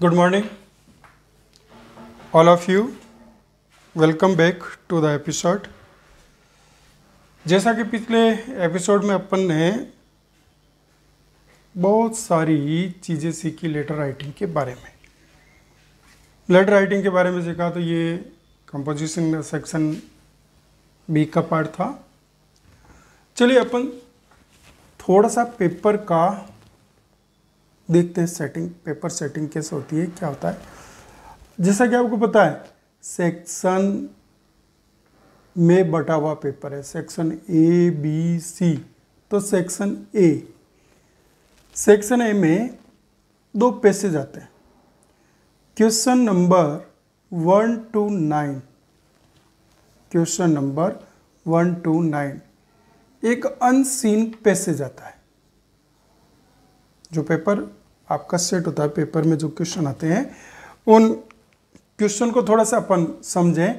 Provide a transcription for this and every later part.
Good morning all of you welcome back to the episode जैसा कि पिछले episode में अपन ने बहुत सारी चीज़ें सीखी लेटर राइटिंग के बारे में लेटर राइटिंग के बारे में सीखा तो ये कंपोजिशन सेक्शन बी का पार्ट था चलिए अपन थोड़ा सा पेपर का देखते हैं सेटिंग पेपर सेटिंग कैसे होती है क्या होता है जैसा कि आपको पता है सेक्शन में बटा हुआ पेपर है सेक्शन ए बी सी तो सेक्शन ए सेक्शन ए में दो पेसेज आते हैं question number one two nine question number one two nine एक अनसीन पैसेज आता है जो पेपर आपका सेट होता है पेपर में जो क्वेश्चन आते हैं उन क्वेश्चन को थोड़ा सा अपन समझें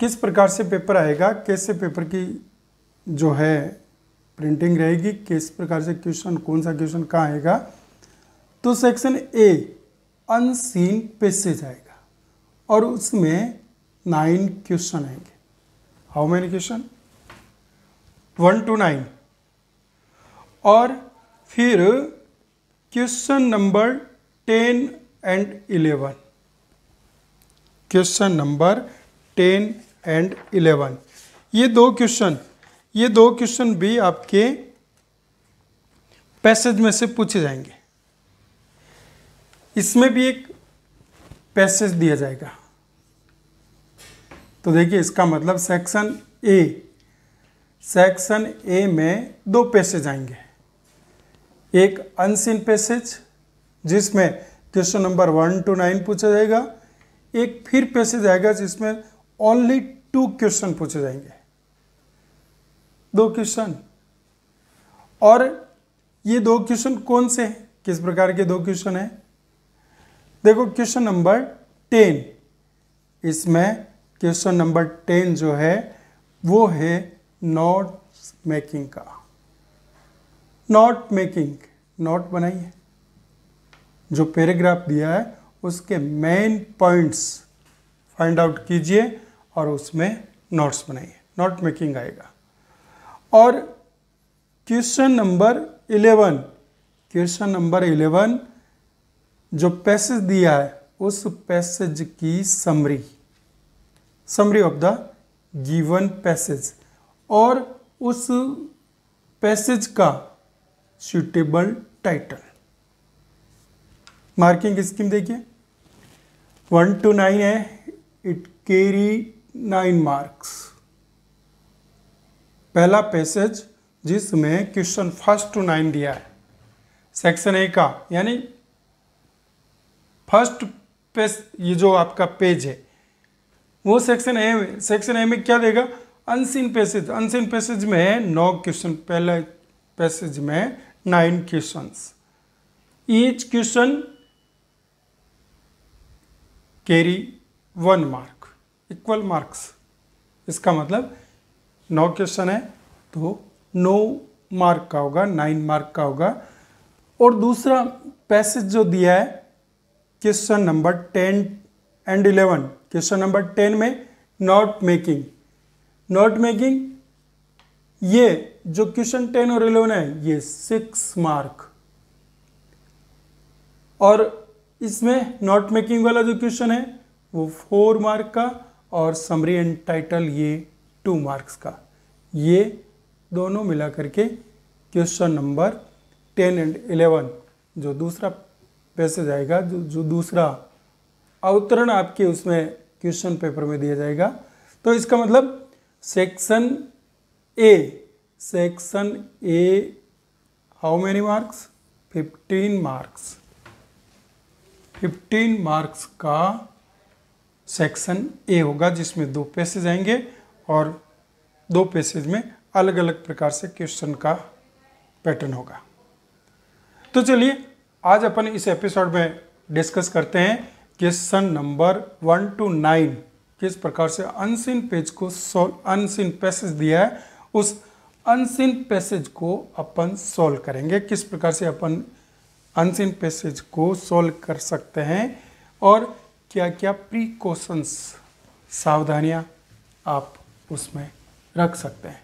किस प्रकार से पेपर आएगा कैसे पेपर की जो है प्रिंटिंग रहेगी किस प्रकार से क्वेश्चन कौन सा क्वेश्चन कहाँ आएगा तो सेक्शन ए अनसीन पेसेज आएगा और उसमें नाइन क्वेश्चन आएंगे how many question one two nine और फिर question number ten and eleven question number ten and eleven ये दो क्वेश्चन ये दो क्वेश्चन भी आपके पैसेज में से पूछे जाएंगे इसमें भी एक पैसेज दिया जाएगा तो देखिए इसका मतलब सेक्शन ए सेक्शन ए में दो पैसेज आएंगे एक अनसीन पैसेज जिसमें question number one two nine पूछा जाएगा एक फिर पैसेज आएगा जिसमें ओनली टू क्वेश्चन पूछे जाएंगे दो क्वेश्चन और ये दो क्वेश्चन कौन से हैं किस प्रकार के दो क्वेश्चन हैं देखो क्वेश्चन नंबर टेन इसमें क्वेश्चन नंबर टेन जो है वो है नॉट मेकिंग का नॉट मेकिंग नोट बनाइए जो पैराग्राफ दिया है उसके मेन पॉइंट्स फाइंड आउट कीजिए और उसमें नोट्स बनाइए नोट मेकिंग आएगा और question number eleven question number eleven जो पैसेज दिया है उस पैसेज की summary summary of the given passage और उस पैसेज का सुटेबल टाइटल मार्किंग स्कीम देखिए वन टू नाइन है इट केरी नाइन मार्क्स पहला पैसेज जिसमें क्वेश्चन फर्स्ट टू नाइन दिया है सेक्शन ए का यानी फर्स्ट पेज ये जो आपका पेज है वो सेक्शन ए में सेक्शन ए में क्या देगा अनसीन पैसेज अनसीन पैसेज में नौ क्वेश्चन पहला पैसेज में nine questions. Each question carry one mark equal marks इसका मतलब नौ क्वेश्चन है तो नौ मार्क का होगा नाइन मार्क का होगा और दूसरा पैसेज जो दिया है question number ten and eleven question number ten में नॉट मेकिंग नॉट मेकिंग ये जो क्वेश्चन टेन और इलेवन है ये सिक्स मार्क और इसमें नॉट मेकिंग वाला जो क्वेश्चन है वो फोर मार्क का और समरी एंड टाइटल ये टू मार्क्स का ये दोनों मिला करके question number ten and eleven जो दूसरा पैसे जाएगा जो जो दूसरा अवतरण आपके उसमें क्वेश्चन पेपर में दिया जाएगा तो इसका मतलब section A section A how many marks 15 marks 15 marks का सेक्शन ए होगा जिसमें दो पेसेज आएंगे और दो पेसेज में अलग अलग प्रकार से क्वेश्चन का पैटर्न होगा तो चलिए आज अपन इस एपिसोड में डिस्कस करते हैं question number one two nine किस प्रकार से अनसिन पेज को सॉल्व अनसिन पैसेज दिया है उस अनसिन पैसेज को अपन सॉल्व करेंगे किस प्रकार से अपन अनसिन पैसेज को सॉल्व कर सकते हैं और क्या क्या प्रीकॉशंस सावधानियां आप उसमें रख सकते हैं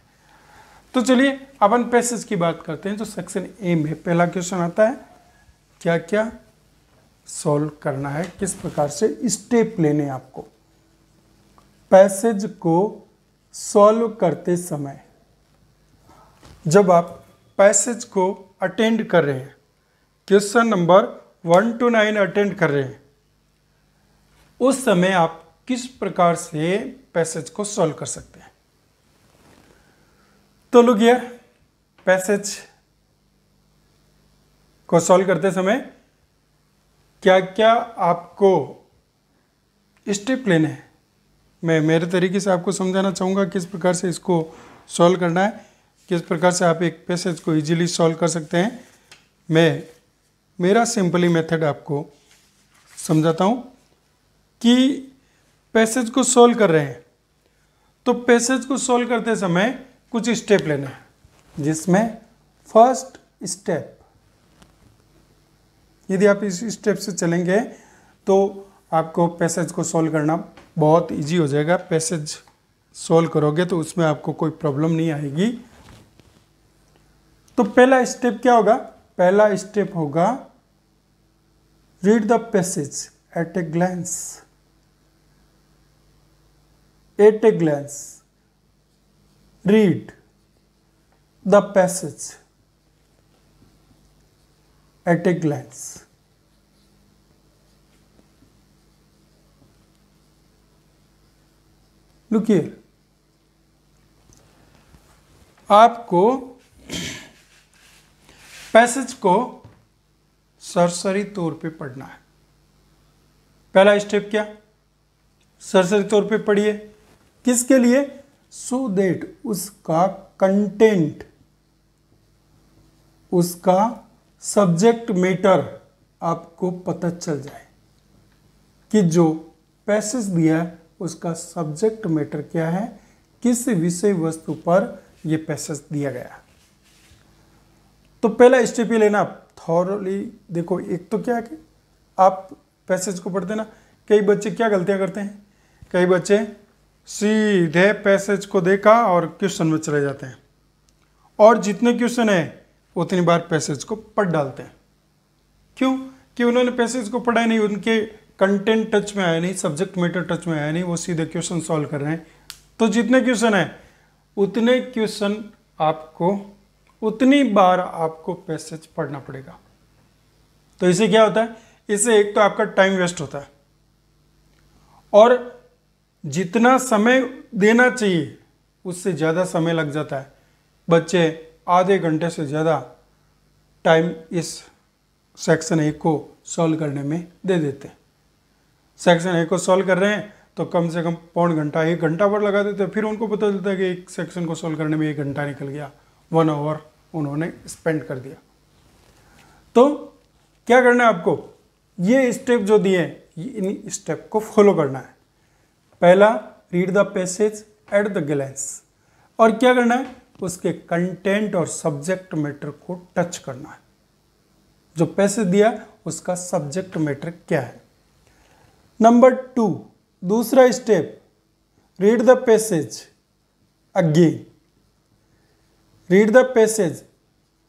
तो चलिए अपन पैसेज की बात करते हैं जो सेक्शन ए में पहला क्वेश्चन आता है क्या क्या सॉल्व करना है किस प्रकार से स्टेप लेने आपको पैसेज को सॉल्व करते समय जब आप पैसेज को अटेंड कर रहे हैं question number one two nine attend कर रहे हैं उस समय आप किस प्रकार से पैसेज को सॉल्व कर सकते हैं तो लोग यार पैसेज को सॉल्व करते समय क्या क्या आपको स्टेप लेने हैं मैं मेरे तरीके से आपको समझाना चाहूँगा किस प्रकार से इसको सॉल्व करना है किस प्रकार से आप एक पैसेज को इजीली सॉल्व कर सकते हैं मैं मेरा सिंपली मेथड आपको समझाता हूँ कि पैसेज को सॉल्व कर रहे हैं तो पैसेज को सॉल्व करते समय कुछ स्टेप लेना है जिसमें फर्स्ट स्टेप यदि आप इस स्टेप से चलेंगे तो आपको पैसेज को सॉल्व करना बहुत इजी हो जाएगा पैसेज सॉल्व करोगे तो उसमें आपको कोई प्रॉब्लम नहीं आएगी तो पहला स्टेप क्या होगा पहला स्टेप होगा read the passage at a glance at a glance read the passage at a glance लुकिए आपको पैसेज को सरसरी तौर पे पढ़ना है पहला स्टेप क्या सरसरी तौर पे पढ़िए किसके लिए सो so देट उसका कंटेंट उसका सब्जेक्ट मैटर आपको पता चल जाए कि जो पैसेज दिया है उसका सब्जेक्ट मैटर क्या है किस विषय वस्तु पर यह पैसेज दिया गया है तो पहला स्टेप ये लेना आप थॉरली देखो एक तो क्या है कि आप पैसेज को पढ़ते ना कई बच्चे क्या गलतियाँ करते हैं कई बच्चे सीधे पैसेज को देखा और क्वेश्चन में चले जाते हैं और जितने क्वेश्चन हैं उतनी बार पैसेज को पढ़ डालते हैं क्यों कि उन्होंने पैसेज को पढ़ा नहीं उनके कंटेंट टच में आया नहीं सब्जेक्ट मैटर टच में आया नहीं वो सीधे क्वेश्चन सॉल्व कर रहे हैं तो जितने क्वेश्चन हैं उतने क्वेश्चन आपको उतनी बार आपको पैसेज पढ़ना पड़ेगा तो इसे क्या होता है इससे एक तो आपका टाइम वेस्ट होता है और जितना समय देना चाहिए उससे ज़्यादा समय लग जाता है बच्चे आधे घंटे से ज़्यादा टाइम इस सेक्शन ए को सॉल्व करने में दे देते हैं सेक्शन ए को सॉल्व कर रहे हैं तो कम से कम पौन घंटा एक घंटा पर लगा देते हैं फिर उनको पता चलता है कि एक सेक्शन को सॉल्व करने में एक घंटा निकल गया वन आवर उन्होंने स्पेंड कर दिया तो क्या करना है आपको ये स्टेप जो दिए इन स्टेप को फॉलो करना है पहला read the passage at the glance और क्या करना है उसके कंटेंट और सब्जेक्ट मैटर को टच करना है जो पैसेज दिया उसका सब्जेक्ट मैटर क्या है नंबर टू दूसरा step read the passage again read the passage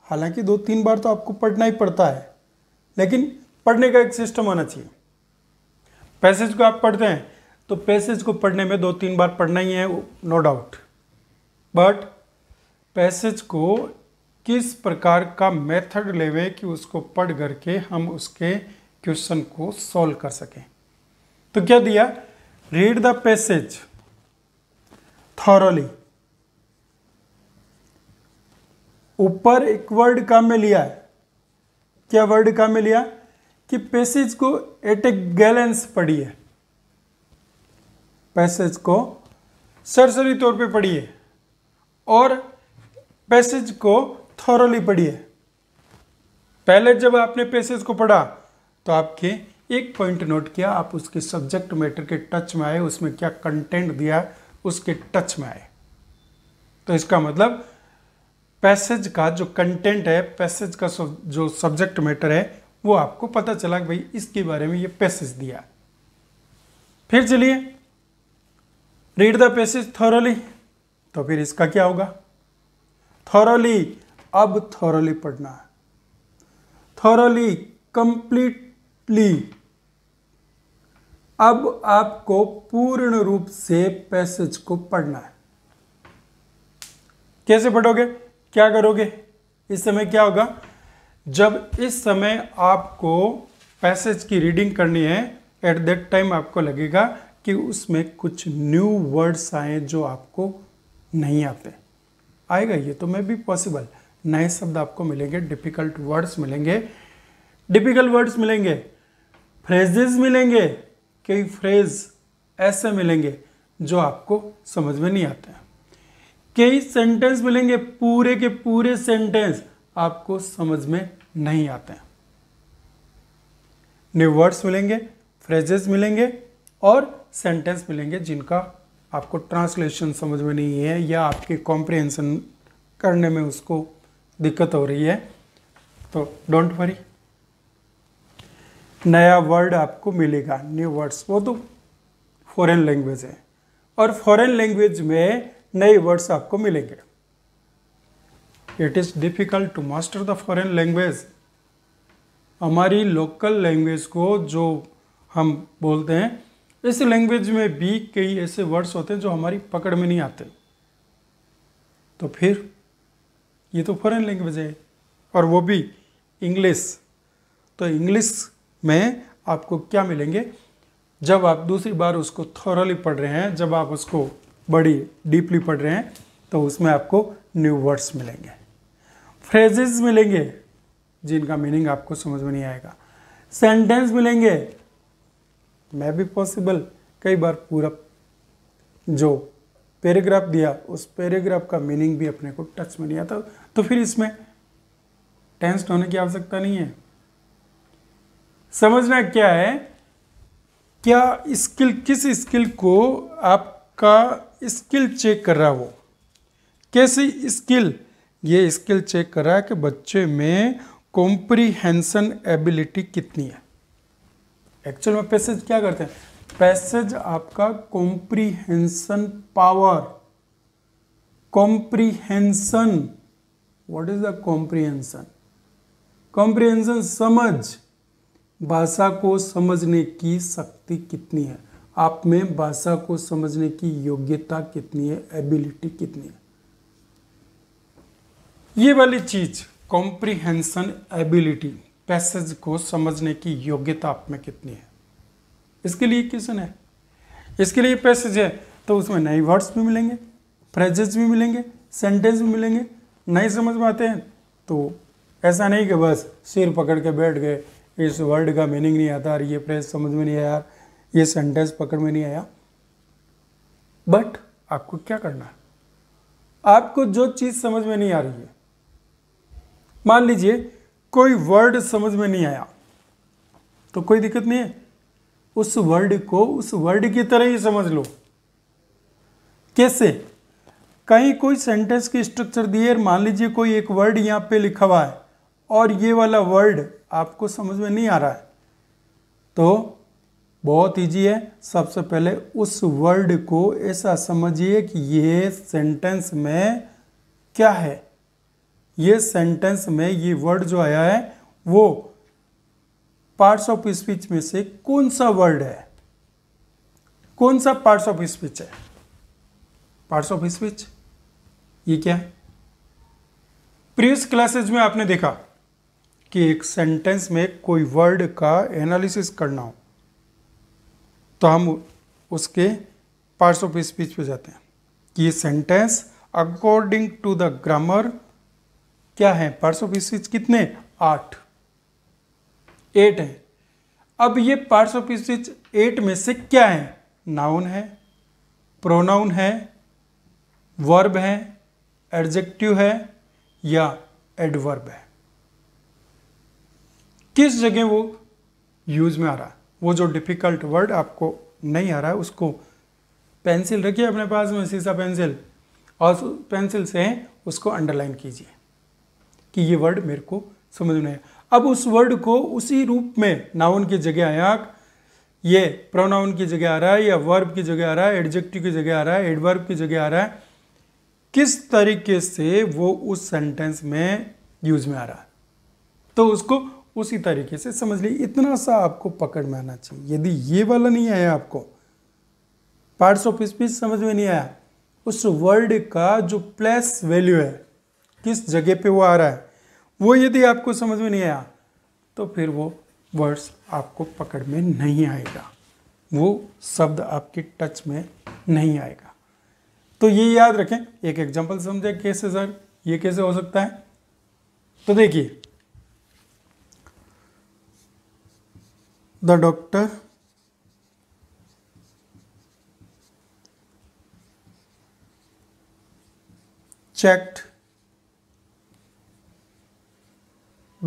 हालांकि दो तीन बार तो आपको पढ़ना ही पड़ता है लेकिन पढ़ने का एक सिस्टम होना चाहिए पैसेज को आप पढ़ते हैं तो पैसेज को पढ़ने में दो तीन बार पढ़ना ही है नो डाउट बट पैसेज को किस प्रकार का मेथड लेवे कि उसको पढ़ करके हम उसके क्वेश्चन को सॉल्व कर सकें तो क्या दिया रीड द पैसेज थॉरली ऊपर एक वर्ड काम में लिया है क्या वर्ड काम में लिया कि पैसेज को एट ए गैलेंस पढ़िए पैसेज को सरसरी तौर पे पढ़िए और पैसेज को थॉरली पढ़िए पहले जब आपने पैसेज को पढ़ा तो आपके एक पॉइंट नोट किया आप उसके सब्जेक्ट मैटर के टच में आए उसमें क्या कंटेंट दिया उसके टच में आए तो इसका मतलब पैसेज का जो कंटेंट है पैसेज का जो सब्जेक्ट मैटर है वो आपको पता चला कि भाई इसके बारे में ये पैसेज दिया फिर चलिए रीड द पैसेज थॉरली तो फिर इसका क्या होगा थॉरली अब थॉरली पढ़ना है थॉरली कंप्लीटली अब आपको पूर्ण रूप से पैसेज को पढ़ना है कैसे पढ़ोगे क्या करोगे इस समय क्या होगा जब इस समय आपको पैसेज की रीडिंग करनी है एट दैट टाइम आपको लगेगा कि उसमें कुछ न्यू वर्ड्स आए जो आपको नहीं आते आएगा ये तो मे बी पॉसिबल नए शब्द आपको मिलेंगे डिफ़िकल्ट वर्ड्स मिलेंगे डिफ़िकल्ट वर्ड्स मिलेंगे फ्रेजेस मिलेंगे कई फ्रेज ऐसे मिलेंगे जो आपको समझ में नहीं आते हैं कई सेंटेंस मिलेंगे पूरे के पूरे सेंटेंस आपको समझ में नहीं आते हैं न्यू वर्ड्स मिलेंगे फ्रेजेस मिलेंगे और सेंटेंस मिलेंगे जिनका आपको ट्रांसलेशन समझ में नहीं है या आपके कॉम्प्रिहेंसन करने में उसको दिक्कत हो रही है तो डोंट वरी नया वर्ड आपको मिलेगा न्यू वर्ड्स वो तो फॉरेन लैंग्वेज है और फॉरेन लैंग्वेज में नए वर्ड्स आपको मिलेंगे it is difficult to master the foreign language हमारी लोकल लैंग्वेज को जो हम बोलते हैं इस लैंग्वेज में भी कई ऐसे वर्ड्स होते हैं जो हमारी पकड़ में नहीं आते तो फिर ये तो फॉरेन लैंग्वेज है और वो भी इंग्लिश तो इंग्लिश में आपको क्या मिलेंगे जब आप दूसरी बार उसको थॉरली पढ़ रहे हैं जब आप उसको बड़ी डीपली पढ़ रहे हैं तो उसमें आपको न्यू वर्ड्स मिलेंगे फ्रेजेस मिलेंगे जिनका मीनिंग आपको समझ में नहीं आएगा सेंटेंस मिलेंगे मैं भी पॉसिबल कई बार पूरा जो पैराग्राफ दिया उस पैराग्राफ का मीनिंग भी अपने को टच में नहीं आता तो फिर इसमें टेंस्ड होने की आवश्यकता नहीं है समझना क्या है क्या स्किल किस स्किल को आपका स्किल चेक कर रहा है वो कैसी स्किल ये स्किल चेक कर रहा है कि बच्चे में कॉम्प्रीहेंसन एबिलिटी कितनी है एक्चुअल में पैसेज क्या करते हैं पैसेज आपका comprehension power comprehension what is the comprehension comprehension समझ भाषा को समझने की शक्ति कितनी है आप में भाषा को समझने की योग्यता कितनी है एबिलिटी कितनी है ये वाली चीज कॉम्प्रिहेंशन एबिलिटी पैसेज को समझने की योग्यता आप में कितनी है इसके लिए क्वेश्चन है इसके लिए पैसेज है तो उसमें नए वर्ड्स भी मिलेंगे फ्रेजेस भी मिलेंगे सेंटेंस भी मिलेंगे नहीं समझ में आते हैं तो ऐसा नहीं कि बस सिर पकड़ के बैठ गए इस वर्ड का मीनिंग नहीं आता और ये फ्रेज समझ में नहीं आया यार ये सेंटेंस पकड़ में नहीं आया बट आपको क्या करना है आपको जो चीज़ समझ में नहीं आ रही है मान लीजिए कोई वर्ड समझ में नहीं आया तो कोई दिक्कत नहीं है उस वर्ड को उस वर्ड की तरह ही समझ लो कैसे कहीं कोई सेंटेंस की स्ट्रक्चर दिए मान लीजिए कोई एक वर्ड यहां पे लिखा हुआ है और ये वाला वर्ड आपको समझ में नहीं आ रहा है तो बहुत इजी है सबसे पहले उस वर्ड को ऐसा समझिए कि ये सेंटेंस में क्या है ये सेंटेंस में ये वर्ड जो आया है वो पार्ट्स ऑफ स्पीच में से कौन सा वर्ड है कौन सा पार्ट्स ऑफ स्पीच है पार्ट्स ऑफ स्पीच ये क्या है प्रीवियस क्लासेज में आपने देखा कि एक सेंटेंस में कोई वर्ड का एनालिसिस करना हो तो हम उसके पार्ट्स ऑफ स्पीच पे जाते हैं कि sentence according to the grammar क्या है पार्ट्स ऑफ स्पीच कितने आठ एट हैं अब ये पार्ट्स ऑफ स्पीच एट में से क्या है नाउन है प्रोनाउन है वर्ब है एडजेक्टिव है या एडवर्ब है किस जगह वो यूज में आ रहा है वो जो डिफ़िकल्ट वर्ड आपको नहीं आ रहा है उसको पेंसिल रखिए अपने पास में सीसा पेंसिल और पेंसिल से उसको अंडरलाइन कीजिए कि ये वर्ड मेरे को समझ में आया अब उस वर्ड को उसी रूप में नाउन की जगह आया ये प्रोनाउन की जगह आ रहा है या वर्ब की जगह आ रहा है एडजेक्टिव की जगह आ रहा है एडवर्ब की जगह आ रहा है किस तरीके से वो उस सेंटेंस में यूज में आ रहा है तो उसको उसी तरीके से समझ लीजिए इतना सा आपको पकड़ में आना चाहिए यदि ये वाला नहीं आया आपको पार्ट्स ऑफ स्पीच समझ में नहीं आया उस वर्ड का जो प्लस वैल्यू है किस जगह पे वो आ रहा है वो यदि आपको समझ में नहीं आया तो फिर वो वर्ड्स आपको पकड़ में नहीं आएगा वो शब्द आपके टच में नहीं आएगा तो ये याद रखें एक एग्जांपल समझे कैसे सर ये कैसे हो सकता है तो देखिए the doctor checked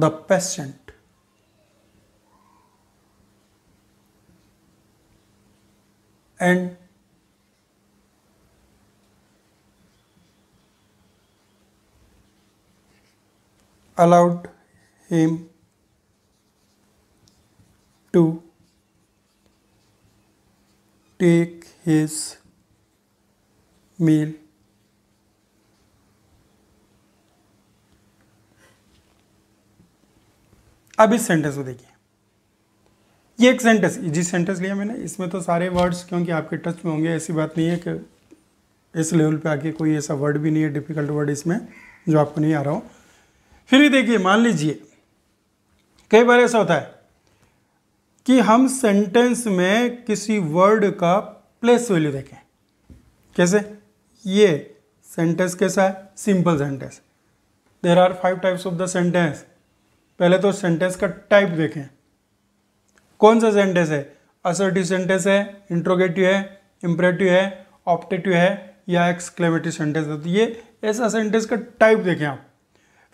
the patient and allowed him to take his meal अब इस सेंटेंस को देखिए ये एक सेंटेंस जिस सेंटेंस लिया मैंने इसमें तो सारे वर्ड्स क्योंकि आपके टच में होंगे ऐसी बात नहीं है कि इस लेवल पे आके कोई ऐसा वर्ड भी नहीं है डिफिकल्ट वर्ड इसमें जो आपको नहीं आ रहा हो फिर भी देखिए मान लीजिए कई बार ऐसा होता है कि हम सेंटेंस में किसी वर्ड का प्लेस वैल्यू देखें कैसे ये सेंटेंस कैसा है simple sentence there are five types of the sentence पहले तो सेंटेंस का टाइप देखें कौन सा सेंटेंस है असर्टिव सेंटेंस है इंट्रोगेटिव है इम्परेटिव है ऑप्टेटिव है या एक्सक्लेमेटिव सेंटेंस है तो ये ऐसा सेंटेंस का टाइप देखें आप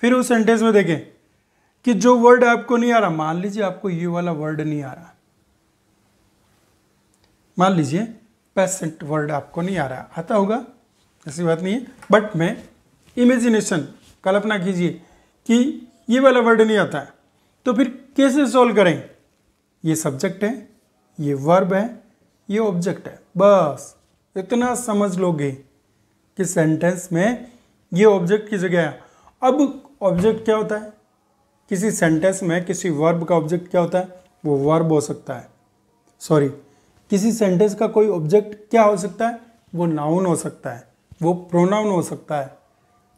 फिर उस सेंटेंस में देखें कि जो वर्ड आपको नहीं आ रहा मान लीजिए आपको ये वाला वर्ड नहीं आ रहा मान लीजिए पेसेंट वर्ड आपको नहीं आ रहा आता होगा ऐसी बात नहीं है बट मैं इमेजिनेशन कल्पना कीजिए कि ये वाला वर्ड नहीं आता है तो फिर कैसे सॉल्व करें ये सब्जेक्ट है ये वर्ब है ये ऑब्जेक्ट है बस इतना समझ लोगे कि सेंटेंस में ये ऑब्जेक्ट की जगह है अब ऑब्जेक्ट क्या होता है किसी सेंटेंस में किसी वर्ब का ऑब्जेक्ट क्या होता है वो वर्ब हो सकता है सॉरी किसी सेंटेंस का कोई ऑब्जेक्ट क्या हो सकता है वो नाउन हो सकता है वो प्रोनाउन हो सकता है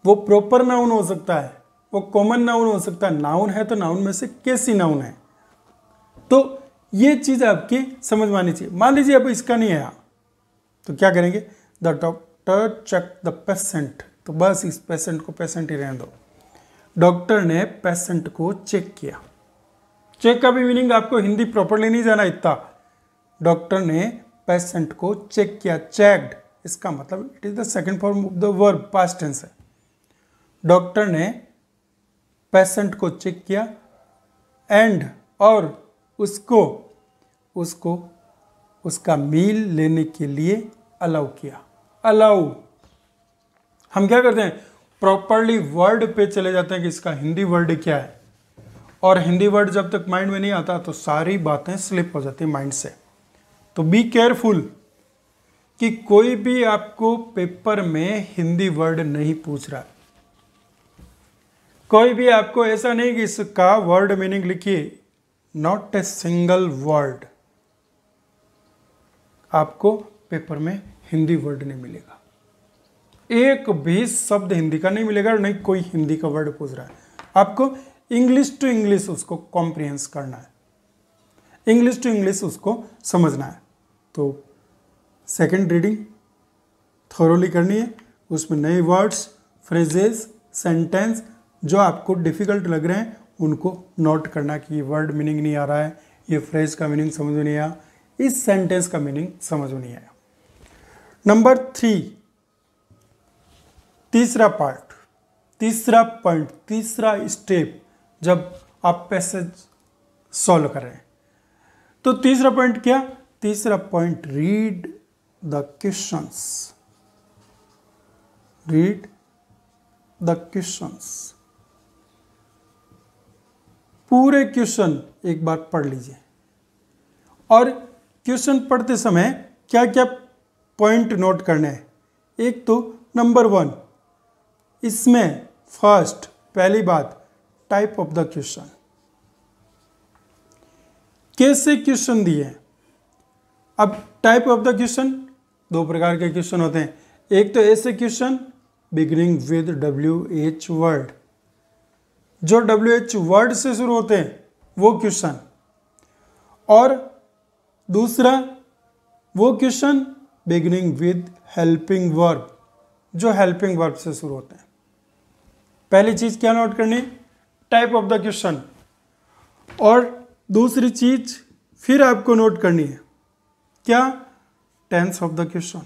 वो प्रॉपर नाउन हो सकता है वो कॉमन नाउन हो सकता है नाउन है तो नाउन में से कैसी नाउन है तो ये चीज़ आपकी समझ में आनी चाहिए मान लीजिए अब इसका नहीं आया तो क्या करेंगे the doctor check the patient तो बस इस पेशेंट को पेशेंट ही रहने दो डॉक्टर ने पेशेंट को चेक किया चेक का भी मीनिंग आपको हिंदी प्रॉपरली नहीं जाना इतना डॉक्टर ने पेशेंट को चेक किया चेक्ड इसका मतलब it is the second form of the verb past tense है डॉक्टर ने पेशेंट को चेक किया एंड और उसको उसको उसका मील लेने के लिए अलाउ किया अलाउ हम क्या करते हैं प्रॉपरली वर्ड पे चले जाते हैं कि इसका हिंदी वर्ड क्या है और हिंदी वर्ड जब तक माइंड में नहीं आता तो सारी बातें स्लिप हो जाती माइंड से तो बी केयरफुल कि कोई भी आपको पेपर में हिंदी वर्ड नहीं पूछ रहा कोई भी आपको ऐसा नहीं कि इसका वर्ड मीनिंग लिखिए नॉट ए सिंगल वर्ड आपको पेपर में हिंदी वर्ड नहीं मिलेगा एक भी शब्द हिंदी का नहीं मिलेगा और नहीं कोई हिंदी का वर्ड पूछ रहा है आपको इंग्लिश टू इंग्लिश उसको कॉम्प्रिहेंस करना है इंग्लिश टू इंग्लिश उसको समझना है तो सेकंड रीडिंग थोरोली करनी है उसमें नए वर्ड्स फ्रेजेस सेंटेंस जो आपको डिफ़िकल्ट लग रहे हैं उनको नोट करना कि ये वर्ड मीनिंग नहीं आ रहा है ये फ्रेज का मीनिंग समझ में नहीं आया इस सेंटेंस का मीनिंग समझ में नहीं आया नंबर थ्री तीसरा पार्ट तीसरा पॉइंट तीसरा स्टेप जब आप पैसेज सॉल्व करें तो तीसरा पॉइंट क्या तीसरा point read the questions read the questions पूरे क्वेश्चन एक बार पढ़ लीजिए और क्वेश्चन पढ़ते समय क्या क्या पॉइंट नोट करने हैं एक तो नंबर वन इसमें फर्स्ट पहली बात टाइप ऑफ द क्वेश्चन कैसे क्वेश्चन दिए अब टाइप ऑफ द क्वेश्चन दो प्रकार के क्वेश्चन होते हैं एक तो ऐसे question beginning with W H word जो डब्ल्यू एच वर्ड से शुरू होते हैं वो क्वेश्चन और दूसरा वो question beginning with helping verb जो हेल्पिंग वर्ब से शुरू होते हैं पहली चीज़ क्या नोट करनी टाइप ऑफ द क्वेश्चन और दूसरी चीज़ फिर आपको नोट करनी है क्या टेंस ऑफ द क्वेश्चन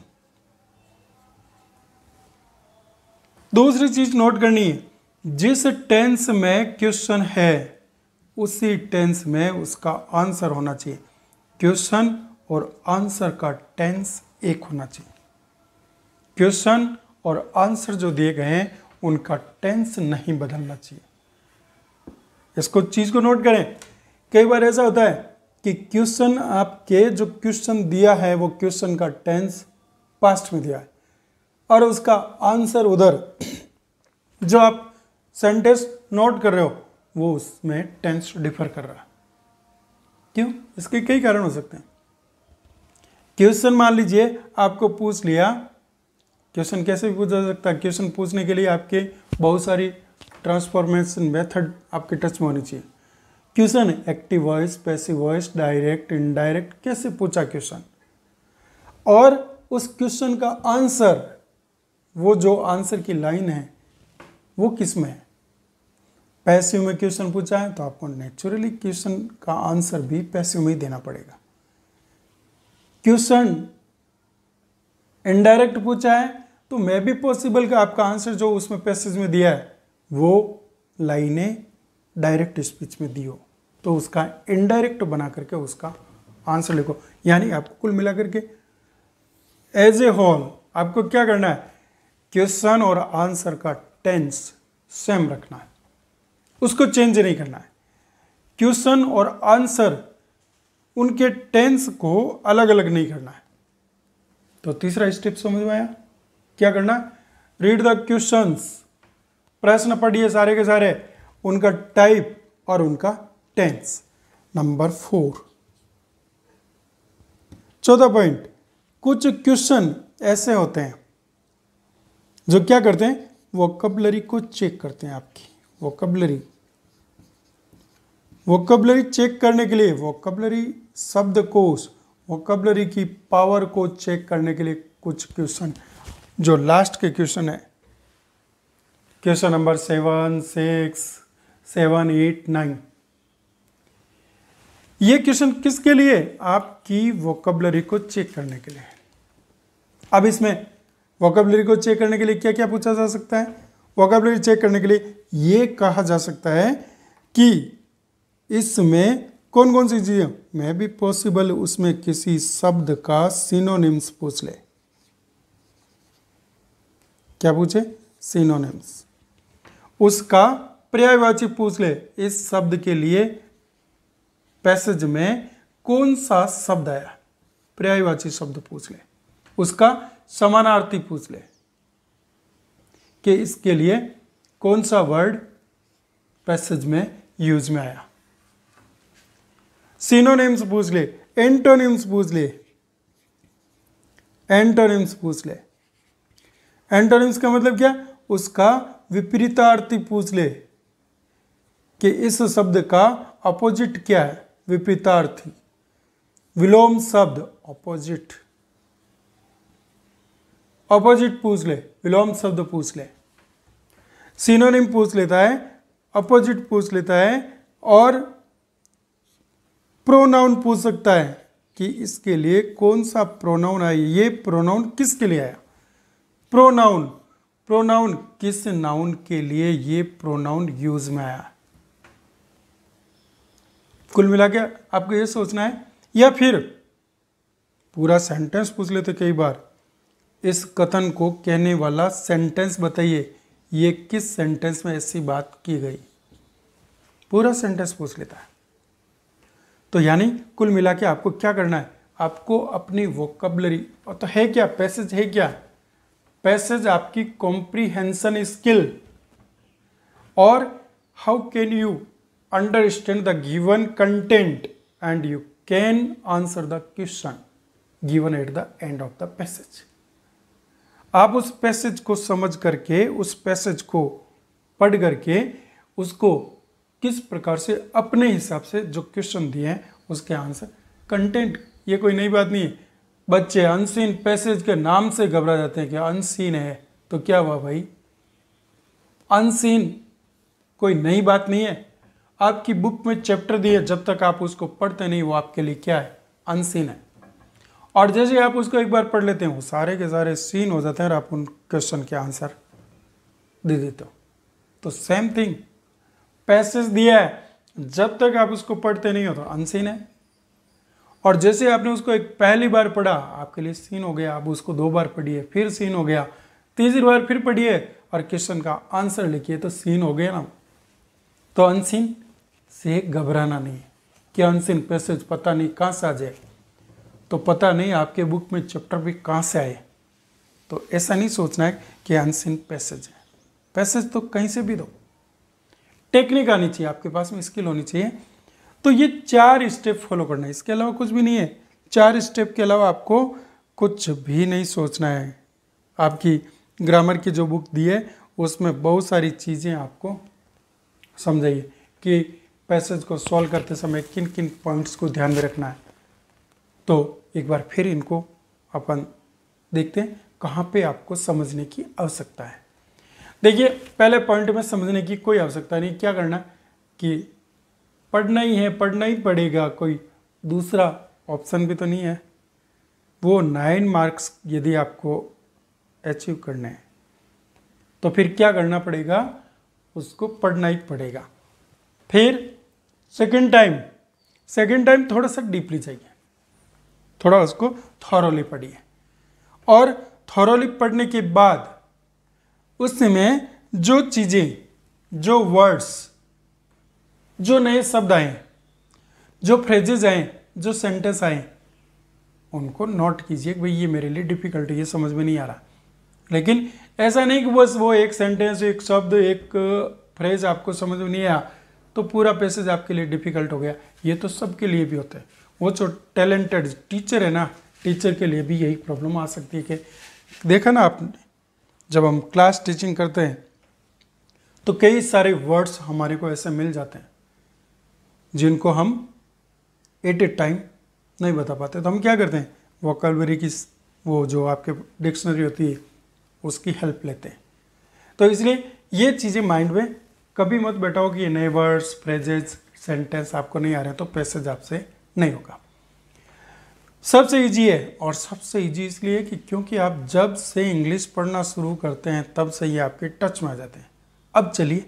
दूसरी चीज़ नोट करनी है जिस टेंस में क्वेश्चन है उसी टेंस में उसका आंसर होना चाहिए क्वेश्चन और आंसर का टेंस एक होना चाहिए क्वेश्चन और आंसर जो दिए गए हैं उनका टेंस नहीं बदलना चाहिए इसको चीज़ को नोट करें कई बार ऐसा होता है कि क्वेश्चन आपके जो क्वेश्चन दिया है वो क्वेश्चन का टेंस पास्ट में दिया है और उसका आंसर उधर जो आप सेंटेंस नोट कर रहे हो वो उसमें टेंस डिफर कर रहा है क्यों इसके कई कारण हो सकते हैं क्वेश्चन मान लीजिए आपको पूछ लिया क्वेश्चन कैसे भी पूछा जा सकता है क्वेश्चन पूछने के लिए आपके बहुत सारी ट्रांसफॉर्मेशन मेथड आपके टच में होनी चाहिए question active voice passive voice direct indirect कैसे पूछा क्वेश्चन और उस क्वेश्चन का आंसर वो जो आंसर की लाइन है वो किस में है पैसिव में क्वेश्चन पूछा है तो आपको नेचुरली क्वेश्चन का आंसर भी पैसिव में ही देना पड़ेगा क्वेश्चन इनडायरेक्ट पूछा है तो मे बी पॉसिबल का आपका आंसर जो उसमें पैसेज में दिया है वो लाइने डायरेक्ट स्पीच में दी हो तो उसका इनडायरेक्ट बना करके उसका आंसर लिखो यानी आपको कुल मिला करके एज ए होल आपको क्या करना है क्वेश्चन और आंसर का टेंस सेम रखना है उसको चेंज नहीं करना है क्वेश्चन और आंसर उनके टेंस को अलग अलग नहीं करना है तो तीसरा स्टेप समझ में आया क्या करना रीड द क्वेश्चन प्रश्न पढ़िए सारे के सारे उनका टाइप और उनका टेंस नंबर फोर चौथा पॉइंट कुछ क्वेश्चन ऐसे होते हैं जो क्या करते हैं कबलरी को चेक करते हैं आपकी वो कबलरी चेक करने के लिए शब्द कोश वोकबलरी की पावर को चेक करने के लिए कुछ क्वेश्चन जो लास्ट के क्वेश्चन है question number seven six seven eight nine ये क्वेश्चन किसके लिए आपकी वोकबलरी को चेक करने के लिए अब इसमें वोकबलरी को चेक करने के लिए क्या क्या पूछा जा सकता है वोकबलरी चेक करने के लिए ये कहा जा सकता है कि इसमें कौन कौन सी है मैं भी पॉसिबल उसमें किसी शब्द का सिनोनिम्स पूछ ले क्या पूछे सिनोनिम्स उसका पर्यायवाची पूछ ले इस शब्द के लिए पैसेज में कौन सा शब्द आया पर्यायवाची शब्द पूछ ले उसका समानार्थी पूछ ले कि इसके लिए कौन सा वर्ड पैसेज में यूज में आया सिनोनिम्स पूछ ले एंटोनिम्स पूछ ले एंटोनिम्स पूछ ले एंटोनिम्स का मतलब क्या उसका विपरीतार्थी पूछ ले कि इस शब्द का अपोजिट क्या है विपरीतार्थी विलोम शब्द अपोजिट अपोजिट पूछ ले विलोम शब्द पूछ ले सिनोनिम पूछ लेता है अपोजिट पूछ लेता है और प्रोनाउन पूछ सकता है कि इसके लिए कौन सा प्रोनाउन आया ये प्रोनाउन किसके लिए आया प्रोनाउन प्रोनाउन किस नाउन के लिए ये प्रोनाउन यूज में आया कुल मिला के आपको ये सोचना है या फिर पूरा सेंटेंस पूछ लेते कई बार इस कथन को कहने वाला सेंटेंस बताइए ये किस सेंटेंस में ऐसी बात की गई पूरा सेंटेंस पूछ लेता है तो यानी कुल मिला के आपको क्या करना है आपको अपनी वोकबलरी और तो है क्या पैसेज है क्या पैसेज आपकी कॉम्प्रीहेंसन स्किल और how can you understand the given content and you can answer the question given at the end of the passage आप उस पैसेज को समझ करके उस पैसेज को पढ़ करके उसको किस प्रकार से अपने हिसाब से जो क्वेश्चन दिए हैं उसके आंसर कंटेंट ये कोई नई बात नहीं है बच्चे अनसीन पैसेज के नाम से घबरा जाते हैं कि अनसीन है तो क्या हुआ भाई अनसीन कोई नई बात नहीं है आपकी बुक में चैप्टर दिए जब तक आप उसको पढ़ते नहीं वो आपके लिए क्या है अनसीन है और जैसे आप उसको एक बार पढ़ लेते हैं वो सारे के सारे सीन हो जाते हैं और आप उन क्वेश्चन के आंसर दे देते हो तो सेम थिंग पैसेज दिया है जब तक आप उसको पढ़ते नहीं हो तो अनसीन है और जैसे आपने उसको एक पहली बार पढ़ा आपके लिए सीन हो गया आप उसको दो बार पढ़िए फिर सीन हो गया तीसरी बार फिर पढ़िए और क्वेश्चन का आंसर लिखिए तो सीन हो गया ना तो अनसीन से घबराना नहीं कि अनसीन पैसेज पता नहीं कहाँ से आ जाए तो पता नहीं आपके बुक में चैप्टर भी कहाँ से आए तो ऐसा नहीं सोचना है कि अनसीन पैसेज है पैसेज तो कहीं से भी दो टेक्निक आनी चाहिए आपके पास में स्किल होनी चाहिए तो ये चार स्टेप फॉलो करना है इसके अलावा कुछ भी नहीं है चार स्टेप के अलावा आपको कुछ भी नहीं सोचना है आपकी ग्रामर की जो बुक दी है उसमें बहुत सारी चीज़ें आपको समझाइए कि पैसेज को सॉल्व करते समय किन किन पॉइंट्स को ध्यान में रखना है तो एक बार फिर इनको अपन देखते हैं कहाँ पे आपको समझने की आवश्यकता है देखिए पहले पॉइंट में समझने की कोई आवश्यकता नहीं क्या करना कि पढ़ना ही है पढ़ना ही पड़ेगा कोई दूसरा ऑप्शन भी तो नहीं है वो नाइन मार्क्स यदि आपको अचीव करने हैं तो फिर क्या करना पड़ेगा उसको पढ़ना ही पड़ेगा फिर सेकेंड टाइम सेकेंड टाइम थोड़ा सा डीपली चाहिए थोड़ा उसको थॉरली पढ़िए और थॉरोली पढ़ने के बाद उसमें जो चीज़ें जो वर्ड्स जो नए शब्द आए जो फ्रेजेज आए जो सेंटेंस आए उनको नोट कीजिए भाई ये मेरे लिए डिफिकल्ट ये समझ में नहीं आ रहा लेकिन ऐसा नहीं कि बस वो एक सेंटेंस एक शब्द एक फ्रेज आपको समझ में नहीं आया तो पूरा पैसेज आपके लिए डिफिकल्ट हो गया ये तो सबके लिए भी होता है वो जो टैलेंटेड टीचर है ना टीचर के लिए भी यही प्रॉब्लम आ सकती है कि देखा ना आपने जब हम क्लास टीचिंग करते हैं तो कई सारे वर्ड्स हमारे को ऐसे मिल जाते हैं जिनको हम एट ए टाइम नहीं बता पाते तो हम क्या करते हैं वोकलबरी की वो जो आपके डिक्शनरी होती है उसकी हेल्प लेते हैं तो इसलिए ये चीज़ें माइंड में कभी मत बैठाओ कि ये नए वर्ड्स फ्रेजेज सेंटेंस आपको नहीं आ रहे तो पैसेज आपसे नहीं होगा सबसे इजी है और सबसे इजी इसलिए कि क्योंकि आप जब से इंग्लिश पढ़ना शुरू करते हैं तब से ये आपके टच में आ जाते हैं अब चलिए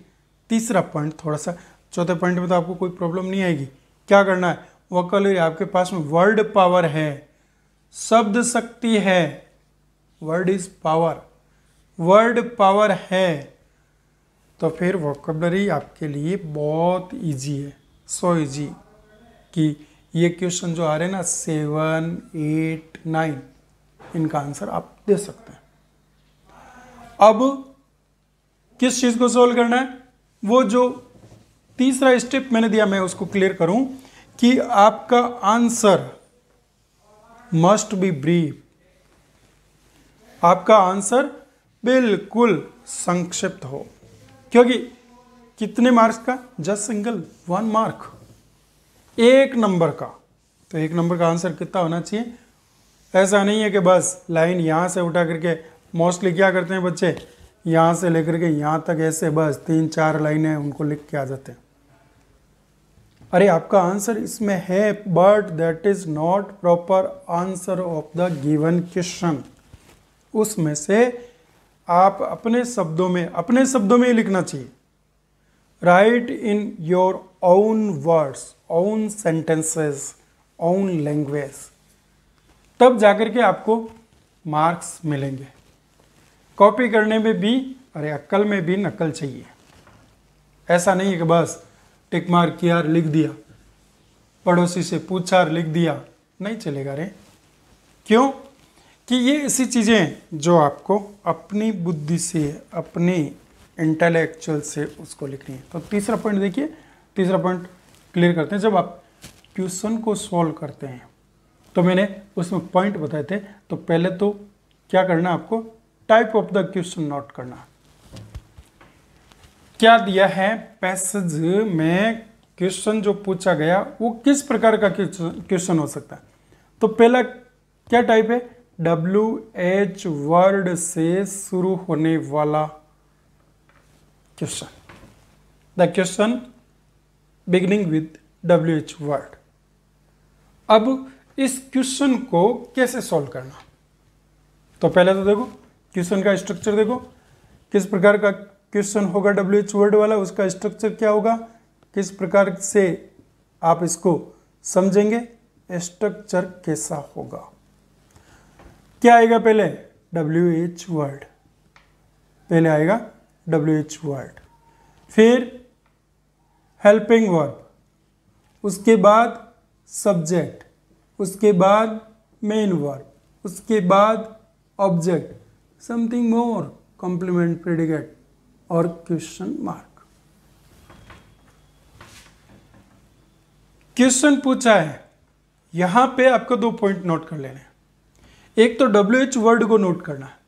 तीसरा पॉइंट थोड़ा सा चौथे पॉइंट में तो आपको कोई प्रॉब्लम नहीं आएगी क्या करना है वकल आपके पास में वर्ड पावर है शब्द शक्ति है word is power word power है तो फिर वोकबलरी आपके लिए बहुत इजी है सो so इजी कि ये क्वेश्चन जो आ रहे हैं ना सेवन एट नाइन इनका आंसर आप दे सकते हैं अब किस चीज को सोल्व करना है वो जो तीसरा स्टेप मैंने दिया मैं उसको क्लियर करूं कि आपका आंसर मस्ट बी ब्रीफ आपका आंसर बिल्कुल संक्षिप्त हो क्योंकि कितने मार्क्स का जस्ट सिंगल वन मार्क एक नंबर का तो एक नंबर का आंसर कितना होना चाहिए ऐसा नहीं है कि बस लाइन यहाँ से उठा करके मोस्टली क्या करते हैं बच्चे यहाँ से लेकर के यहाँ तक ऐसे बस तीन चार लाइनें उनको लिख के आ जाते हैं अरे आपका आंसर इसमें है but that is not proper answer of the given question उसमें से आप अपने शब्दों में अपने शब्दों में ही लिखना चाहिए write in your own words, own sentences, own language, तब जाकर के आपको मार्क्स मिलेंगे कॉपी करने में भी अरे अक्ल में भी नकल चाहिए ऐसा नहीं है कि बस टिक मार्क किया लिख दिया पड़ोसी से पूछा लिख दिया नहीं चलेगा रे क्यों कि ये ऐसी चीज़ें जो आपको अपनी बुद्धि से अपनी इंटेलेक्चुअल से उसको लिखनी है तो तीसरा पॉइंट देखिए तीसरा पॉइंट क्लियर करते हैं जब आप क्वेश्चन को सॉल्व करते हैं तो मैंने उसमें पॉइंट बताए थे तो पहले तो क्या करना आपको type of the question note करना क्या दिया है पैसेज में क्वेश्चन जो पूछा गया वो किस प्रकार का क्वेश्चन हो सकता है तो पहला क्या टाइप है डब्ल्यू एच वर्ड से शुरू होने वाला question the question beginning with W H word अब इस क्वेश्चन को कैसे सॉल्व करना तो पहले तो देखो क्वेश्चन का स्ट्रक्चर देखो किस प्रकार का क्वेश्चन होगा डब्ल्यू एच वर्ड वाला उसका स्ट्रक्चर क्या होगा किस प्रकार से आप इसको समझेंगे स्ट्रक्चर कैसा होगा क्या आएगा पहले डब्ल्यू एच वर्ड पहले आएगा डब्ल्यू एच वर्ड फिर हेल्पिंग वर्ब उसके बाद सब्जेक्ट उसके बाद मेन वर्ब उसके बाद object something more complement predicate और क्वेश्चन मार्क क्वेश्चन पूछा है यहां पे आपको दो पॉइंट नोट कर लेने एक तो डब्ल्यू एच वर्ड को नोट करना है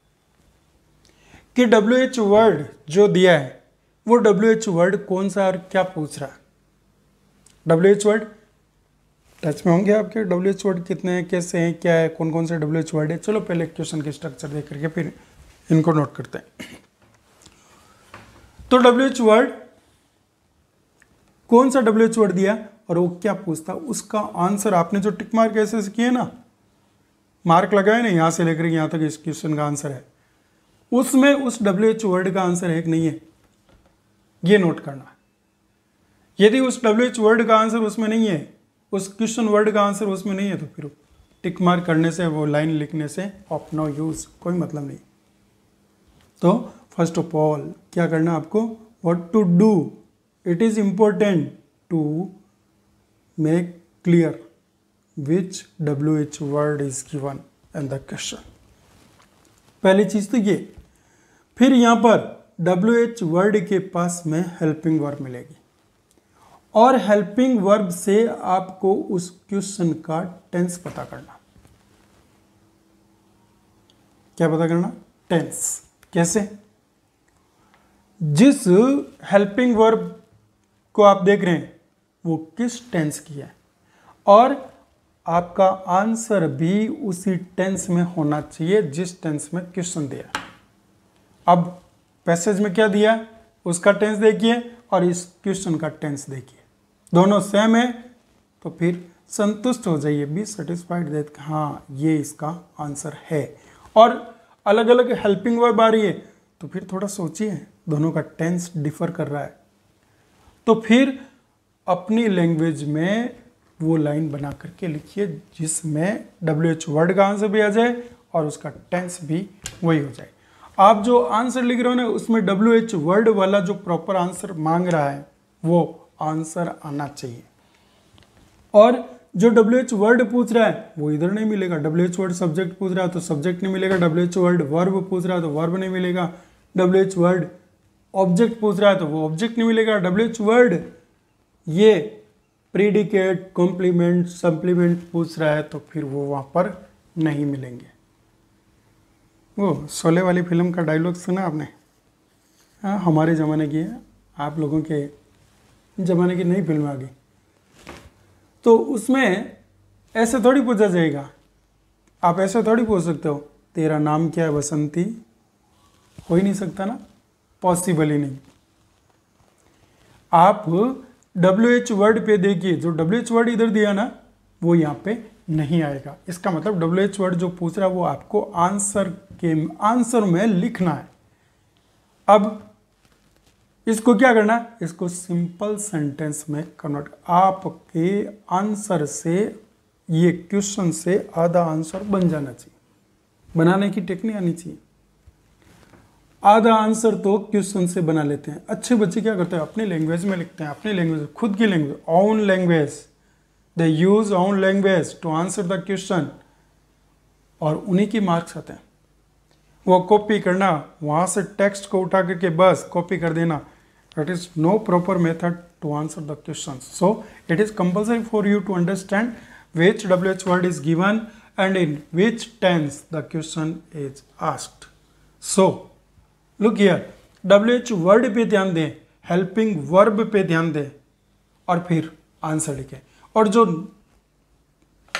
कि डब्ल्यू एच वर्ड जो दिया है वो डब्ल्यू एच वर्ड कौन सा और क्या पूछ रहा है डब्ल्यू एच वर्ड टच में होंगे आपके डब्ल्यू एच वर्ड कितने हैं कैसे हैं क्या है कौन कौन से डब्ल्यू एच वर्ड है चलो पहले क्वेश्चन के स्ट्रक्चर देख करके फिर इनको नोट करते हैं तो डब्ल्यू एच वर्ड कौन सा डब्ल्यू एच वर्ड दिया और वो क्या पूछता उसका आंसर आपने जो टिक मार्क ऐसे किए ना मार्क लगाए ना यहां से लेकर यहां तक इस क्वेश्चन का आंसर है उसमें उस डब्ल्यू एच वर्ड का आंसर एक नहीं है ये नोट करना यदि उस डब्ल्यू एच वर्ड का आंसर उसमें नहीं है उस क्वेश्चन वर्ड का आंसर उसमें नहीं है तो फिर टिक मार करने से वो लाइन लिखने से ऑफ नो यूज कोई मतलब नहीं तो फर्स्ट ऑफ ऑल क्या करना आपको what to do it is important to make clear which W H word is given in the question पहली चीज़ तो ये फिर यहां पर डब्ल्यू एच वर्ड के पास में हेल्पिंग वर्ब मिलेगी और हेल्पिंग वर्ब से आपको उस क्वेश्चन का टेंस पता करना क्या पता करना टेंस कैसे जिस हेल्पिंग वर्ब को आप देख रहे हैं वो किस टेंस की है और आपका आंसर भी उसी टेंस में होना चाहिए जिस टेंस में क्वेश्चन दिया अब पैसेज में क्या दिया उसका टेंस देखिए और इस क्वेश्चन का टेंस देखिए दोनों सेम है तो फिर संतुष्ट हो जाइए बी सेटिस्फाइड दैट हाँ ये इसका आंसर है और अलग अलग हेल्पिंग वर्ब आ रही है तो फिर थोड़ा सोचिए दोनों का टेंस डिफर कर रहा है तो फिर अपनी लैंग्वेज में वो लाइन बना करके लिखिए जिसमें डब्ल्यू एच वर्ड का आंसर भी आ जाए और उसका टेंस भी वही हो जाए आप जो आंसर लिख रहे हो ना उसमें डब्ल्यू एच वर्ड वाला जो प्रॉपर आंसर मांग रहा है वो आंसर आना चाहिए और जो डब्ल्यू एच वर्ड पूछ रहा है वो इधर नहीं मिलेगा डब्ल्यू एच वर्ड सब्जेक्ट पूछ रहा है तो सब्जेक्ट नहीं मिलेगा डब्ल्यू एच वर्ड वर्ब पूछ रहा है तो वर्ब नहीं मिलेगा डब्ल्यू एच वर्ड ऑब्जेक्ट पूछ रहा है तो वो ऑब्जेक्ट नहीं मिलेगा डब्ल्यू एच वर्ड ये प्रीडिकेट कॉम्प्लीमेंट सप्लीमेंट पूछ रहा है तो फिर वो वहाँ पर नहीं मिलेंगे वो सोले वाली फिल्म का डायलॉग सुना आपने आ, हाँ, हमारे ज़माने की है आप लोगों के ज़माने की नई फिल्म आ गई तो उसमें ऐसे थोड़ी पूछा जाएगा आप ऐसे थोड़ी पूछ सकते हो तेरा नाम क्या है बसंती हो ही नहीं सकता ना पॉसिबल ही नहीं आप डब्ल्यू एच वर्ड पे देखिए जो डब्ल्यू एच वर्ड इधर दिया ना वो यहाँ पे नहीं आएगा इसका मतलब डब्ल्यू एच वर्ड जो पूछ रहा है वो आपको आंसर के आंसर में लिखना है अब इसको क्या करना है इसको सिंपल सेंटेंस में कन्वर्ट आपके आंसर से ये क्वेश्चन से आधा आंसर बन जाना चाहिए बनाने की टेक्निक आनी चाहिए आधा आंसर तो क्वेश्चन से बना लेते हैं अच्छे बच्चे क्या करते हैं अपनी लैंग्वेज में लिखते हैं अपनी लैंग्वेज खुद की language own language they use own language to answer the question और उन्हीं की मार्क्स आते हैं वो कॉपी करना वहां से टेक्स्ट को उठा करके बस कॉपी कर देना that is no proper method to answer the question so it is compulsory for you to understand which W H word is given and in which tense the question is asked so look here W H word पे ध्यान दें helping verb पे ध्यान दें और फिर answer लिखें और जो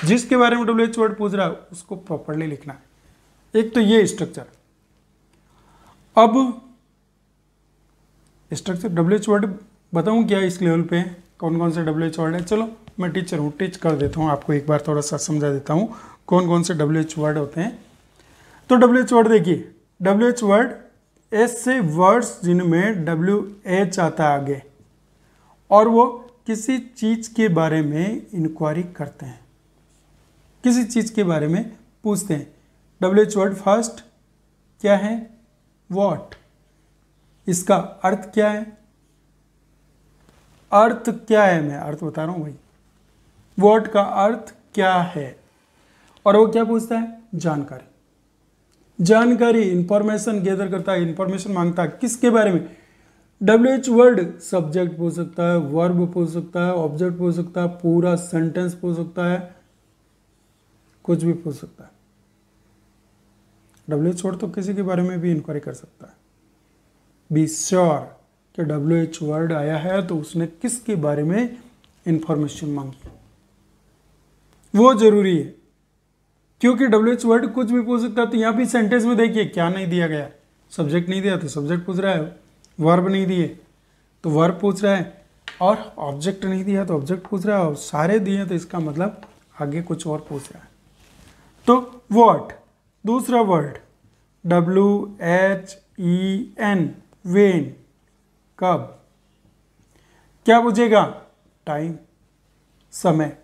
जिसके बारे में डब्ल्यू एच वर्ड पूछ रहा है उसको प्रॉपरली लिखना है एक तो ये स्ट्रक्चर अब स्ट्रक्चर डब्ल्यू एच वर्ड बताऊँ क्या इस लेवल पे कौन कौन से डब्ल्यू एच वर्ड है चलो मैं टीचर हूँ टीच कर देता हूँ आपको एक बार थोड़ा सा समझा देता हूँ कौन कौन से डब्ल्यू एच वर्ड होते हैं तो डब्ल्यू एच वर्ड देखिए डब्ल्यू एच वर्ड ऐसे वर्ड्स जिनमें डब्ल्यू एच आता आगे और वो किसी चीज़ के बारे में इंक्वायरी करते हैं किसी चीज़ के बारे में पूछते हैं डब्ल्यू एच वर्ड फर्स्ट क्या है वॉट इसका अर्थ क्या है अर्थ क्या है मैं अर्थ बता रहा हूँ भाई वॉट का अर्थ क्या है और वो क्या पूछता है जानकारी जानकारी इंफॉर्मेशन गैदर करता है इंफॉर्मेशन मांगता है किसके बारे में डब्ल्यू एच वर्ड सब्जेक्ट हो सकता है वर्ब हो सकता है ऑब्जेक्ट हो सकता है पूरा सेंटेंस हो सकता है कुछ भी पूछ सकता है डब्ल्यू एच वर्ड तो किसी के बारे में भी इंक्वायरी कर सकता है बी श्योर कि डब्ल्यू एच वर्ड आया है तो उसने किसके बारे में इंफॉर्मेशन मांगी वो जरूरी है क्योंकि डब्ल्यू एच वर्ड कुछ भी पूछ सकता है तो यहां भी सेंटेंस में देखिए क्या नहीं दिया गया सब्जेक्ट नहीं दिया तो सब्जेक्ट पूछ रहा है वर्ब नहीं दिए तो वर्ब पूछ रहा है और ऑब्जेक्ट नहीं दिया तो ऑब्जेक्ट पूछ रहा है और सारे दिए तो इसका मतलब आगे कुछ और पूछ रहा है तो वॉट दूसरा word W H E N when कब क्या पूछेगा टाइम समय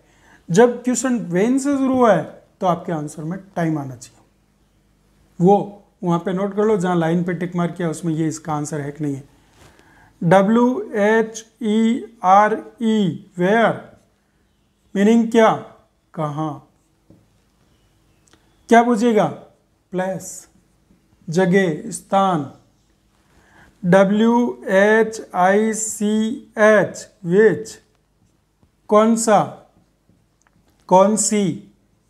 जब क्वेश्चन वेन से शुरू हुआ है तो आपके आंसर में टाइम आना चाहिए वो वहाँ पे नोट कर लो जहाँ लाइन पे टिक मार किया उसमें ये इसका आंसर है कि नहीं है W H E R E where meaning क्या कहाँ क्या पूछिएगा प्लेस जगह स्थान W H I C H which कौन सा कौन सी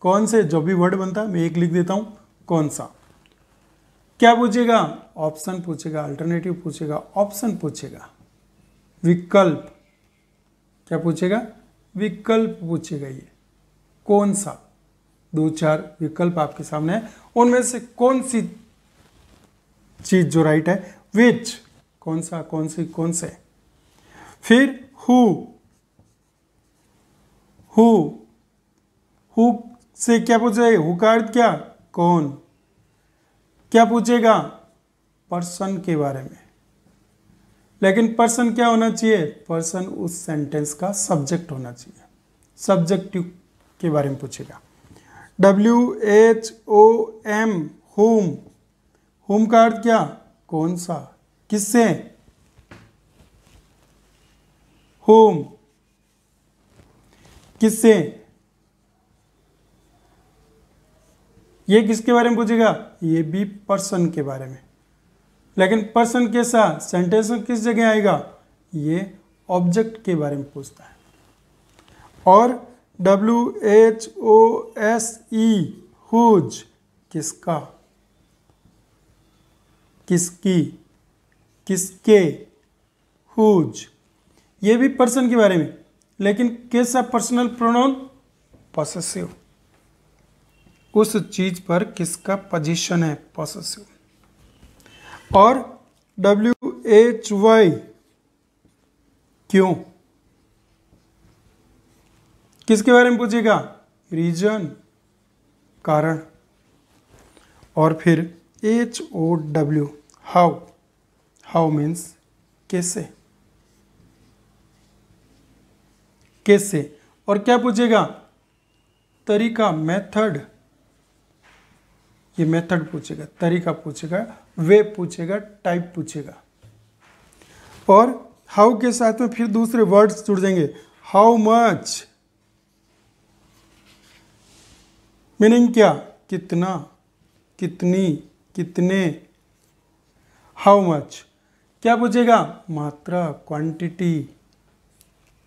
कौन से जो भी वर्ड बनता है मैं एक लिख देता हूँ कौन सा क्या पूछेगा ऑप्शन पूछेगा अल्टरनेटिव पूछेगा ऑप्शन पूछेगा विकल्प क्या पूछेगा विकल्प पूछेगा ये कौन सा दो चार विकल्प आपके सामने है उनमें से कौन सी चीज जो राइट है विच कौन सा कौन सी कौन से फिर हु हु से क्या पूछ हु का अर्थ क्या कौन क्या पूछेगा पर्सन के बारे में लेकिन पर्सन क्या होना चाहिए पर्सन उस सेंटेंस का सब्जेक्ट होना चाहिए सब्जेक्ट के बारे में पूछेगा W H O M whom whom का अर्थ क्या कौन सा किससे होम किससे ये किसके बारे में पूछेगा ये भी पर्सन के बारे में लेकिन पर्सन के साथ सेंटेंस में किस जगह आएगा ये ऑब्जेक्ट के बारे में पूछता है और W H O S E whose किसका किसकी किसके हुज ये भी पर्सन के बारे में लेकिन कैसा पर्सनल प्रोनाउन पॉसेसिव उस चीज पर किसका पोजीशन है पॉसेसिव और डब्ल्यू एच वाई क्यों किसके बारे में पूछेगा रीजन कारण और फिर H O W how how means कैसे कैसे और क्या पूछेगा तरीका मेथड ये मेथड पूछेगा तरीका पूछेगा वे पूछेगा टाइप पूछेगा और हाउ के साथ में फिर दूसरे वर्ड्स जुड़ जाएंगे हाउ मच मीनिंग क्या कितना कितनी कितने हाउ मच क्या पूछेगा मात्रा क्वांटिटी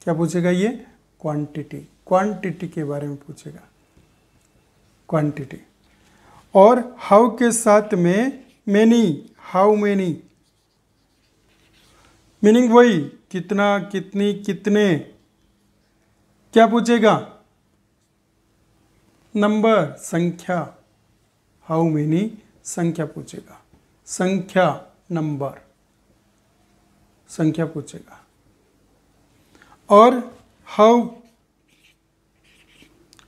क्या पूछेगा ये क्वांटिटी क्वांटिटी के बारे में पूछेगा क्वांटिटी और हाउ के साथ में मैनी हाउ मैनी मीनिंग वही कितना कितनी कितने क्या पूछेगा नंबर संख्या हाउ मैनी संख्या पूछेगा संख्या नंबर संख्या पूछेगा और how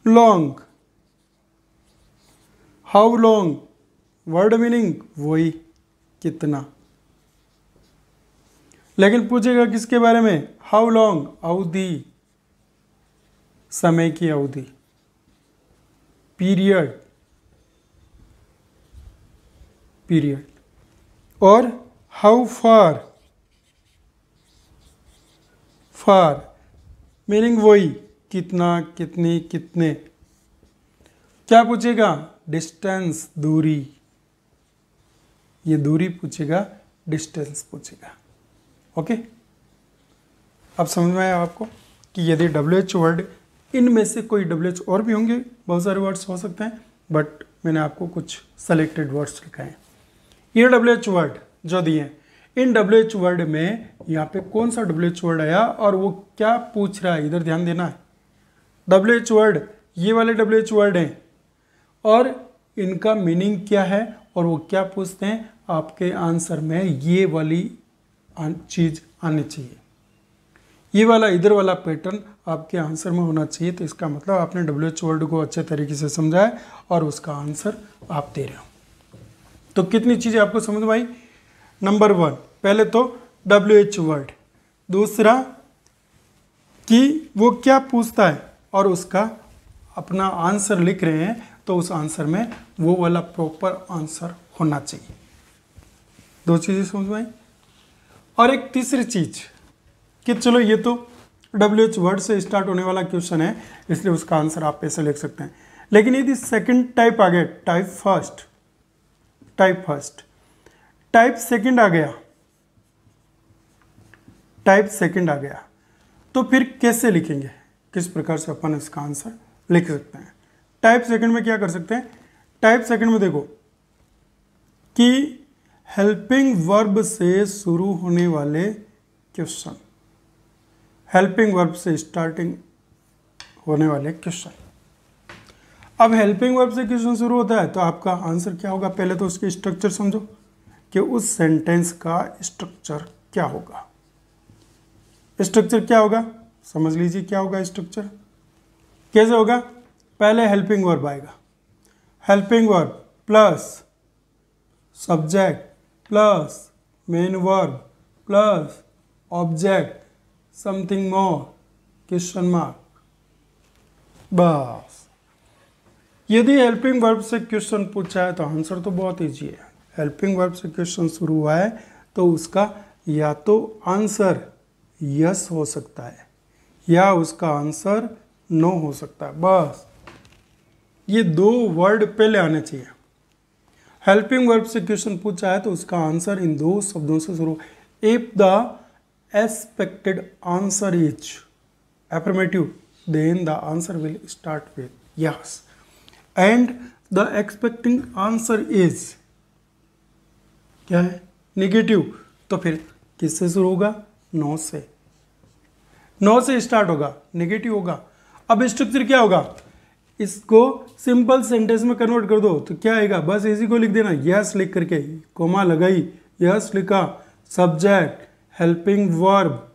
long how long word meaning वही कितना लेकिन पूछेगा किसके बारे में हाउ लॉन्ग अवधि समय की अवधि पीरियड पीरियड और हाउ फार फार मीनिंग वही कितना कितनी कितने क्या पूछेगा डिस्टेंस दूरी ये दूरी पूछेगा डिस्टेंस पूछेगा ओके अब समझ में आया आपको कि यदि डब्ल्यू एच वर्ड इनमें से कोई डब्ल्यू एच और भी होंगे बहुत सारे वर्ड्स हो सकते हैं बट मैंने आपको कुछ सेलेक्टेड वर्ड्स लिखा है ये डब्ल्यू एच वर्ड जो दिए हैं इन डब्ल्यू एच वर्ड में यहाँ पे कौन सा डब्ल्यू एच वर्ड आया और वो क्या पूछ रहा है इधर ध्यान देना है डब्ल्यू एच वर्ड ये वाले डब्ल्यू एच वर्ड हैं और इनका मीनिंग क्या है और वो क्या पूछते हैं आपके आंसर में ये वाली चीज़ आनी चाहिए ये वाला इधर वाला पैटर्न आपके आंसर में होना चाहिए तो इसका मतलब आपने डब्ल्यू एच वर्ड को अच्छे तरीके से समझा है और उसका आंसर आप दे रहे हो तो कितनी चीज़ें आपको समझ में आई नंबर वन पहले तो डब्ल्यू एच वर्ड दूसरा कि वो क्या पूछता है और उसका अपना आंसर लिख रहे हैं तो उस आंसर में वो वाला प्रॉपर आंसर होना चाहिए दो चीज़ें समझ में और एक तीसरी चीज कि चलो ये तो डब्ल्यू एच वर्ड से स्टार्ट होने वाला क्वेश्चन है इसलिए उसका आंसर आप ऐसे लिख सकते हैं लेकिन यदि सेकंड टाइप आ गया type first type first type second आ गया टाइप सेकंड आ गया तो फिर कैसे लिखेंगे किस प्रकार से अपन इसका आंसर लिख सकते हैं टाइप सेकंड में क्या कर सकते हैं टाइप सेकंड में देखो कि हेल्पिंग वर्ब से शुरू होने वाले क्वेश्चन हेल्पिंग वर्ब से स्टार्टिंग होने वाले क्वेश्चन अब हेल्पिंग वर्ब से क्वेश्चन शुरू होता है तो आपका आंसर क्या होगा पहले तो उसके स्ट्रक्चर समझो कि उस सेंटेंस का स्ट्रक्चर क्या होगा स्ट्रक्चर क्या होगा समझ लीजिए क्या होगा स्ट्रक्चर कैसे होगा पहले हेल्पिंग वर्ब आएगा helping verb plus subject plus main verb plus object something more question mark बस यदि हेल्पिंग वर्ब से क्वेश्चन पूछा है तो आंसर तो बहुत ईजी है हेल्पिंग वर्ब से क्वेश्चन शुरू हुआ है तो उसका या तो आंसर यस हो सकता है या उसका आंसर नो हो सकता है बस ये दो वर्ड पहले आने चाहिए हेल्पिंग वर्ब से क्वेश्चन पूछा है तो उसका आंसर इन दो शब्दों से शुरू if the expected answer is affirmative then the answer will start with yes and the expecting answer is क्या है निगेटिव तो फिर किससे शुरू होगा नो से नो से स्टार्ट होगा निगेटिव होगा अब स्ट्रक्चर क्या होगा इसको सिंपल सेंटेंस में कन्वर्ट कर दो तो क्या आएगा बस इसी को लिख देना यस लिख करके कोमा लगाई यस लिखा subject helping verb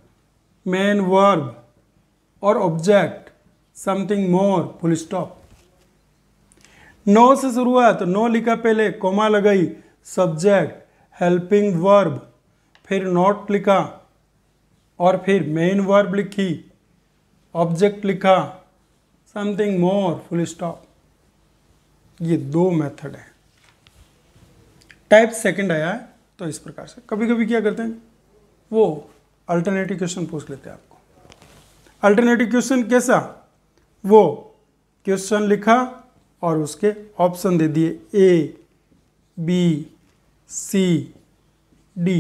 main verb और object something more full stop no से शुरुआत तो नो लिखा पहले कोमा लगाई सब्जेक्ट हेल्पिंग वर्ब फिर नॉट लिखा और फिर मेन वर्ब लिखी ऑब्जेक्ट लिखा समथिंग मोर फुल स्टॉप ये दो मेथड है टाइप सेकंड आया है तो इस प्रकार से कभी कभी क्या करते हैं वो अल्टरनेटिव क्वेश्चन पूछ लेते हैं आपको अल्टरनेटिव क्वेश्चन कैसा वो क्वेश्चन लिखा और उसके ऑप्शन दे दिए ए बी सी डी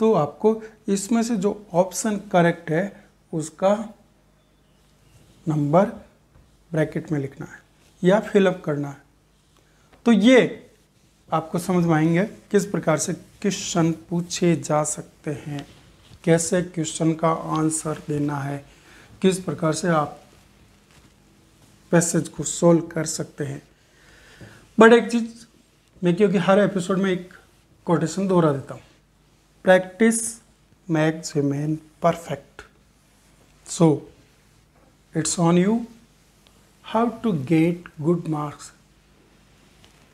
तो आपको इसमें से जो ऑप्शन करेक्ट है उसका नंबर ब्रैकेट में लिखना है या फिलअप करना है तो ये आपको समझ में आएंगे किस प्रकार से क्वेश्चन पूछे जा सकते हैं कैसे क्वेश्चन का आंसर देना है किस प्रकार से आप पैसेज को सोल्व कर सकते हैं बट एक चीज़ मैं क्योंकि हर एपिसोड में एक कोटेशन दोहरा देता हूँ practice makes man perfect so it's on you how to get good marks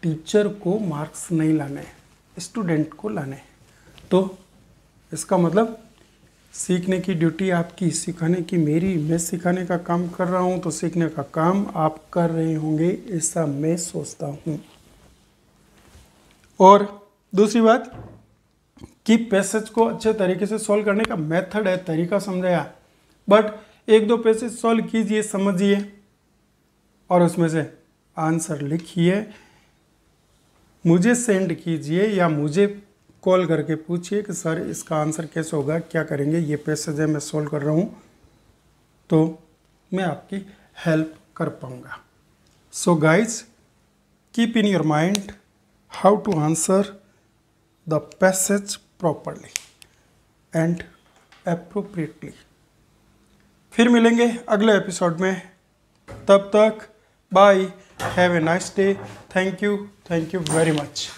teacher को मार्क्स नहीं लाने स्टूडेंट को लाने तो इसका मतलब सीखने की ड्यूटी आपकी सिखाने की मेरी मैं सिखाने का काम कर रहा हूँ तो सीखने का काम आप कर रहे होंगे ऐसा मैं सोचता हूँ और दूसरी बात कि पैसेज को अच्छे तरीके से सॉल्व करने का मेथड है तरीका समझाया बट एक दो पैसेज सॉल्व कीजिए समझिए और उसमें से आंसर लिखिए मुझे सेंड कीजिए या मुझे कॉल करके पूछिए कि सर इसका आंसर कैसे होगा क्या करेंगे ये पैसेज है मैं सोल्व कर रहा हूँ तो मैं आपकी हेल्प कर पाऊँगा so guys keep in your mind how to answer the passage properly and appropriately फिर मिलेंगे अगले एपिसोड में तब तक Bye. Have a nice day. Thank you. Thank you very much.